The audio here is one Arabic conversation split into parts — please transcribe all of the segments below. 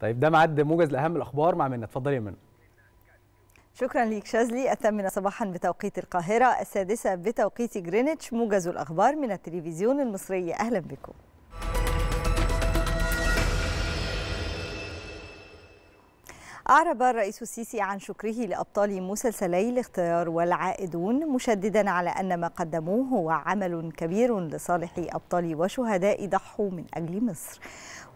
طيب ده معد موجز لاهم الاخبار مع منى اتفضلي يا منى شكرا ليك شاذلي الثامنة صباحا بتوقيت القاهرة السادسة بتوقيت جرينتش موجز الأخبار من التلفزيون المصري أهلا بكم أعرب الرئيس السيسي عن شكره لأبطال مسلسلي الاختيار والعائدون مشددا على أن ما قدموه هو عمل كبير لصالح أبطال وشهداء ضحوا من أجل مصر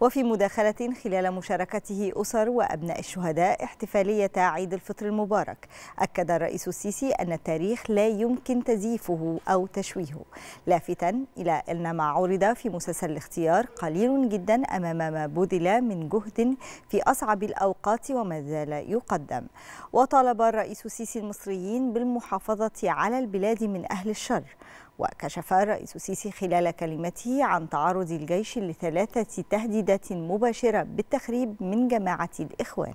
وفي مداخلة خلال مشاركته أسر وأبناء الشهداء احتفالية عيد الفطر المبارك أكد الرئيس السيسي أن التاريخ لا يمكن تزييفه أو تشويهه لافتا إلى أن ما عرض في مسلسل الاختيار قليل جدا أمام ما بذل من جهد في أصعب الأوقات وما زال يقدم وطالب الرئيس السيسي المصريين بالمحافظة على البلاد من أهل الشر وكشف الرئيس السيسي خلال كلمته عن تعرض الجيش لثلاثة تهديدات مباشرة بالتخريب من جماعة الإخوان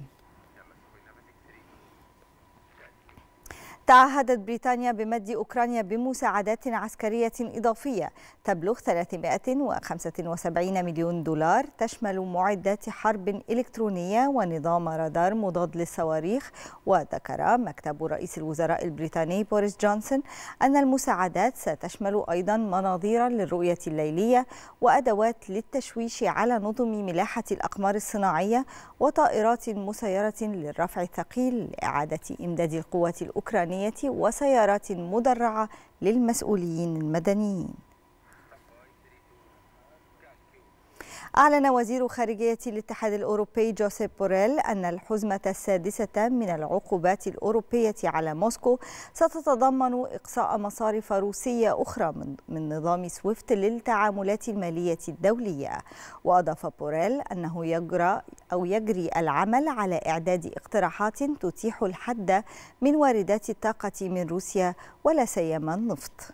تعهدت بريطانيا بمد أوكرانيا بمساعدات عسكرية إضافية تبلغ 375 مليون دولار تشمل معدات حرب إلكترونية ونظام رادار مضاد للصواريخ وذكر مكتب رئيس الوزراء البريطاني بوريس جونسون أن المساعدات ستشمل أيضا مناظير للرؤية الليلية وأدوات للتشويش على نظم ملاحة الأقمار الصناعية وطائرات مسيرة للرفع الثقيل لإعادة إمداد القوات الأوكرانية الأمنية وسيارات مدرعة للمسؤولين المدنيين أعلن وزير خارجية الاتحاد الأوروبي جوسيب بوريل أن الحزمة السادسة من العقوبات الأوروبية على موسكو ستتضمن إقصاء مصارف روسية أخرى من نظام سويفت للتعاملات المالية الدولية وأضاف بوريل أنه يجرى أو يجري العمل على إعداد اقتراحات تتيح الحد من واردات الطاقة من روسيا ولا سيما النفط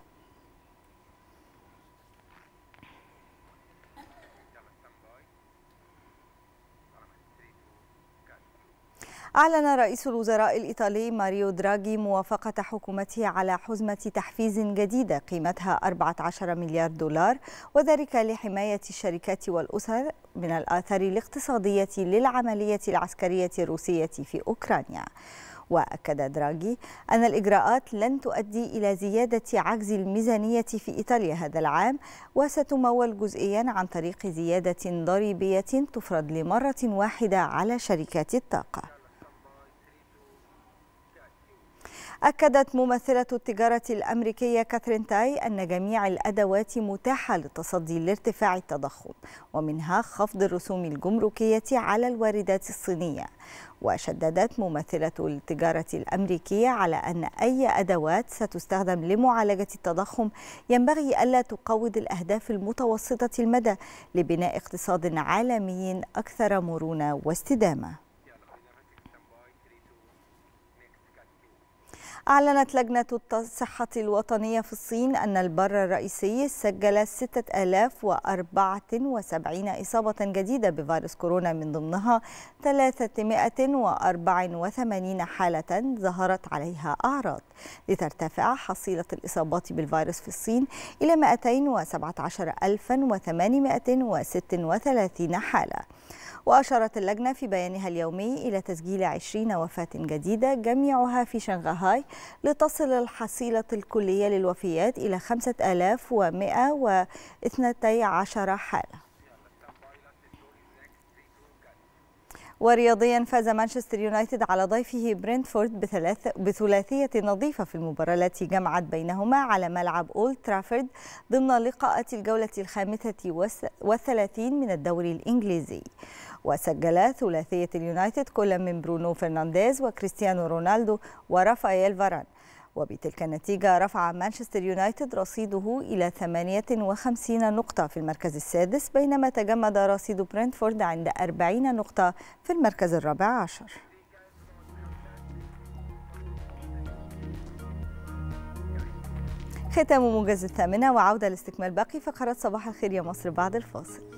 أعلن رئيس الوزراء الإيطالي ماريو دراغي موافقة حكومته على حزمة تحفيز جديدة قيمتها 14 مليار دولار وذلك لحماية الشركات والأسر من الآثار الاقتصادية للعملية العسكرية الروسية في أوكرانيا وأكد دراغي أن الإجراءات لن تؤدي إلى زيادة عجز الميزانية في إيطاليا هذا العام وستمول جزئيا عن طريق زيادة ضريبية تفرض لمرة واحدة على شركات الطاقة أكدت ممثلة التجارة الأمريكية كاثرين تاي أن جميع الأدوات متاحة للتصدي لارتفاع التضخم ومنها خفض الرسوم الجمركية على الواردات الصينية وشددت ممثلة التجارة الأمريكية على أن أي أدوات ستستخدم لمعالجة التضخم ينبغي ألا تقوض الأهداف المتوسطة المدى لبناء اقتصاد عالمي أكثر مرونة واستدامة أعلنت لجنة الصحة الوطنية في الصين أن البر الرئيسي سجل 6074 إصابة جديدة بفيروس كورونا من ضمنها 384 حالة ظهرت عليها أعراض لترتفع حصيلة الإصابات بالفيروس في الصين إلى 217836 حالة وأشارت اللجنة في بيانها اليومي إلى تسجيل 20 وفاة جديدة جميعها في شنغهاي لتصل الحصيلة الكلية للوفيات إلى 5112 حالة ورياضيا فاز مانشستر يونايتد على ضيفه برينتفورد بثلاث بثلاثية نظيفة في المباراة التي جمعت بينهما على ملعب أولد ترافورد ضمن لقاءات الجولة الخامسة والثلاثين من الدوري الإنجليزي وسجل ثلاثية اليونايتد كل من برونو فرنانديز وكريستيانو رونالدو ورافائيل فاران وبتلك النتيجة رفع مانشستر يونايتد رصيده إلى 58 نقطة في المركز السادس بينما تجمد رصيد برينتفورد عند 40 نقطة في المركز الرابع عشر ختام موجز الثامنة وعودة لاستكمال باقي فقرات صباح الخير يا مصر بعد الفاصل